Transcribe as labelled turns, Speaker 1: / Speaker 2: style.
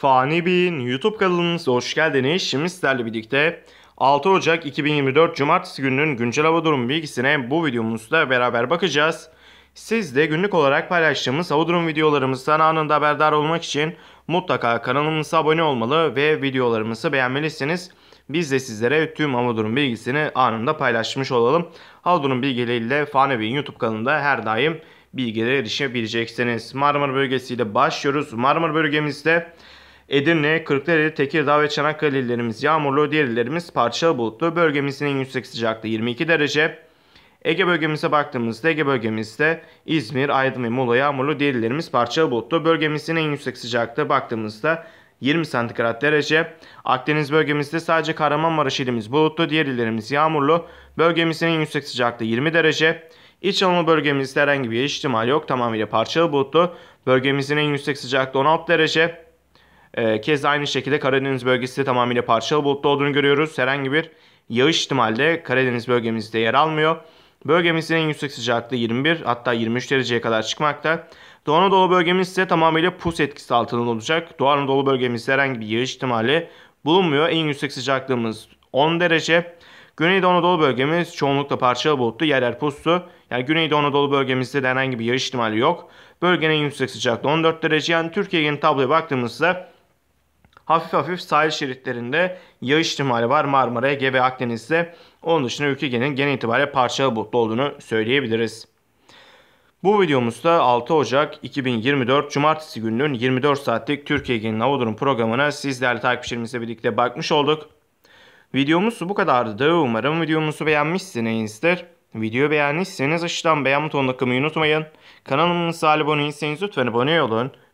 Speaker 1: Fani Bey'in YouTube kanalımıza hoş geldiniz. Şimdi sizlerle birlikte 6 Ocak 2024 Cumartesi gününün güncel hava durumu bilgisine bu videomuzda beraber bakacağız. Siz de günlük olarak paylaştığımız hava durum videolarımızdan anında haberdar olmak için mutlaka kanalımıza abone olmalı ve videolarımızı beğenmelisiniz. Biz de sizlere tüm hava durum bilgisini anında paylaşmış olalım. Hava durum bilgileriyle Fani Bey'in YouTube kanalında her daim bilgilere erişebileceksiniz. Marmara bölgesiyle başlıyoruz. Marmara bölgemizde Edirne, Kırklareli, Tekirdağ ve Çanakkale illerimiz yağmurlu, diğer illerimiz parçalı bulutlu. Bölgemizin en yüksek sıcaklığı 22 derece. Ege bölgemize baktığımızda Ege bölgemizde İzmir, Aydın ve Muğla yağmurlu, diğer illerimiz parçalı bulutlu. Bölgemizin en yüksek sıcaklığı baktığımızda 20 santigrat derece. Akdeniz bölgemizde sadece Kahramanmaraş ilimiz bulutlu, diğer illerimiz yağmurlu. Bölgemizin en yüksek sıcaklığı 20 derece. İç Anadolu bölgemizde herhangi bir ihtimal yok. Tamamıyla parçalı bulutlu. Bölgemizin en yüksek sıcaklığı 16 derece. E, kez aynı şekilde Karadeniz bölgesi tamamıyla parçalı bulutlu olduğunu görüyoruz. Herhangi bir yağış ihtimali Karadeniz bölgemizde yer almıyor. Bölgemizin en yüksek sıcaklığı 21 hatta 23 dereceye kadar çıkmakta. Doğu Anadolu bölgemiz ise tamamıyla pus etkisi altında olacak. Doğu Anadolu bölgemizde herhangi bir yağış ihtimali bulunmuyor. En yüksek sıcaklığımız 10 derece. Güneydoğu Anadolu bölgemiz çoğunlukla parçalı bulutlu, yer yer puslu. Yani Güneydoğu Anadolu bölgemizde de herhangi bir yağış ihtimali yok. Bölgenin en yüksek sıcaklığı 14 derece. Yani Türkiye'nin tabloya baktığımızda hafif hafif sahil şeritlerinde yağış ihtimali var Marmara, Ege ve Akdeniz'de. Onun dışında ülkenin genel itibariyle parçalı bulutlu olduğunu söyleyebiliriz. Bu videomuzda 6 Ocak 2024 Cumartesi gününün 24 saatlik Türkiye Genel Hava Durum programına siz değerli takipçilerimizle birlikte bakmış olduk. Videomuz bu kadardı. Umarım videomuzu beğenmişsinizdir. Videoyu beğendiyseniz aşağıdan beğen butonuna tıklamayı unutmayın. Kanalımıza abone değilseniz lütfen abone olun.